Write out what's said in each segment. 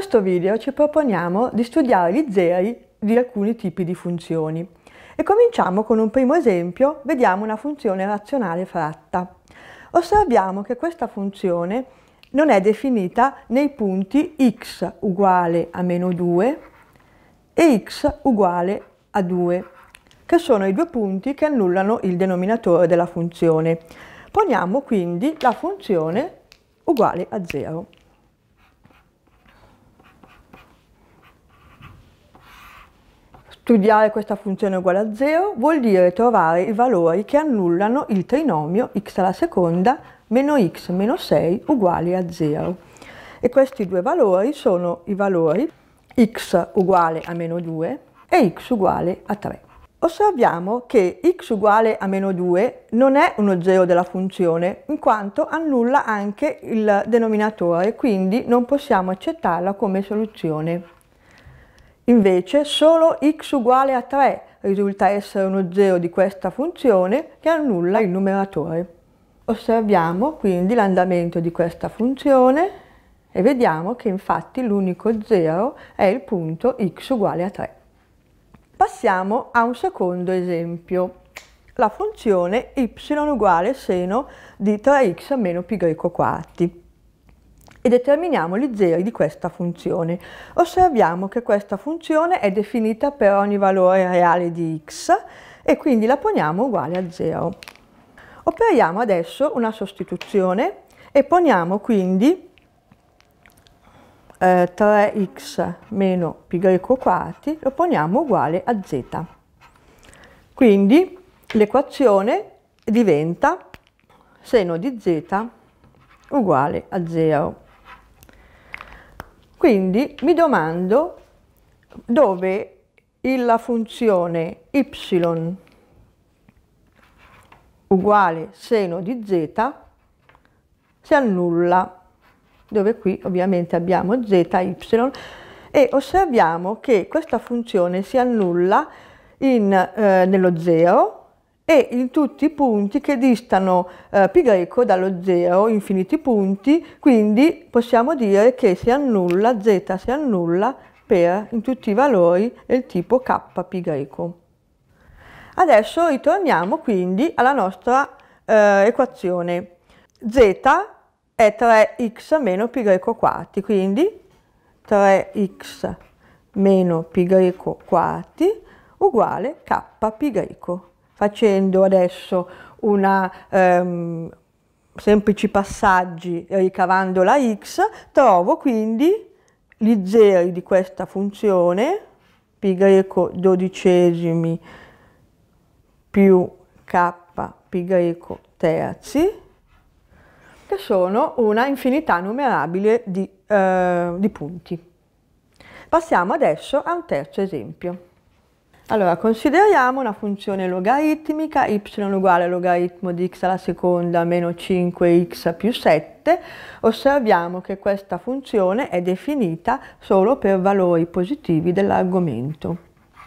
questo video ci proponiamo di studiare gli zeri di alcuni tipi di funzioni. E cominciamo con un primo esempio, vediamo una funzione razionale fratta. Osserviamo che questa funzione non è definita nei punti x uguale a meno 2 e x uguale a 2, che sono i due punti che annullano il denominatore della funzione. Poniamo quindi la funzione uguale a 0. Studiare questa funzione uguale a 0 vuol dire trovare i valori che annullano il trinomio x alla seconda meno x meno 6 uguali a 0. E questi due valori sono i valori x uguale a meno 2 e x uguale a 3. Osserviamo che x uguale a meno 2 non è uno 0 della funzione, in quanto annulla anche il denominatore, quindi non possiamo accettarla come soluzione. Invece solo x uguale a 3 risulta essere uno 0 di questa funzione che annulla il numeratore. Osserviamo quindi l'andamento di questa funzione e vediamo che infatti l'unico 0 è il punto x uguale a 3. Passiamo a un secondo esempio, la funzione y uguale seno di 3x meno pi greco quarti e determiniamo gli zeri di questa funzione. Osserviamo che questa funzione è definita per ogni valore reale di x e quindi la poniamo uguale a 0. Operiamo adesso una sostituzione e poniamo quindi eh, 3x meno π quarti lo poniamo uguale a z. Quindi l'equazione diventa seno di z uguale a 0. Quindi mi domando dove la funzione y uguale seno di z si annulla, dove qui ovviamente abbiamo z, y, e osserviamo che questa funzione si annulla in, eh, nello 0 e in tutti i punti che distano eh, greco dallo zero, infiniti punti, quindi possiamo dire che si annulla, z si annulla per in tutti i valori del tipo k pi greco. Adesso ritorniamo quindi alla nostra eh, equazione. z è 3x meno pi greco quarti, quindi 3x meno pi greco quarti uguale k pi π facendo adesso una, ehm, semplici passaggi ricavando la x, trovo quindi gli zeri di questa funzione, pi greco dodicesimi più k pi greco terzi, che sono una infinità numerabile di, eh, di punti. Passiamo adesso a un terzo esempio. Allora, consideriamo una funzione logaritmica y uguale logaritmo di x alla seconda meno 5x più 7. Osserviamo che questa funzione è definita solo per valori positivi dell'argomento.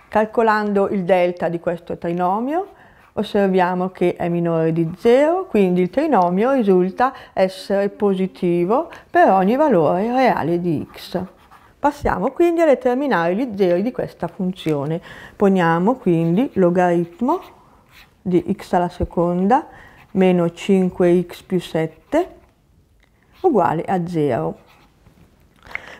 Calcolando il delta di questo trinomio, osserviamo che è minore di 0, quindi il trinomio risulta essere positivo per ogni valore reale di x. Passiamo quindi a determinare gli zeri di questa funzione. Poniamo quindi logaritmo di x alla seconda meno 5x più 7 uguale a 0.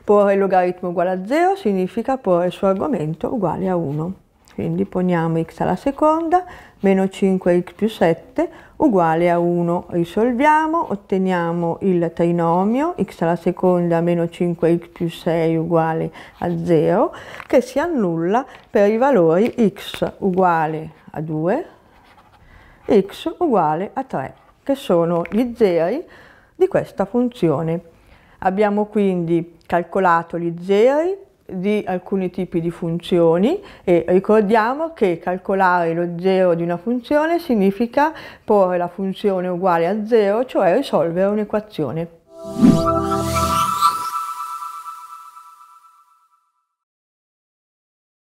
Porre il logaritmo uguale a 0 significa porre il suo argomento uguale a 1. Quindi poniamo x alla seconda meno 5x più 7 uguale a 1. Risolviamo, otteniamo il trinomio x alla seconda meno 5x più 6 uguale a 0 che si annulla per i valori x uguale a 2 x uguale a 3 che sono gli zeri di questa funzione. Abbiamo quindi calcolato gli zeri di alcuni tipi di funzioni e ricordiamo che calcolare lo zero di una funzione significa porre la funzione uguale a zero, cioè risolvere un'equazione.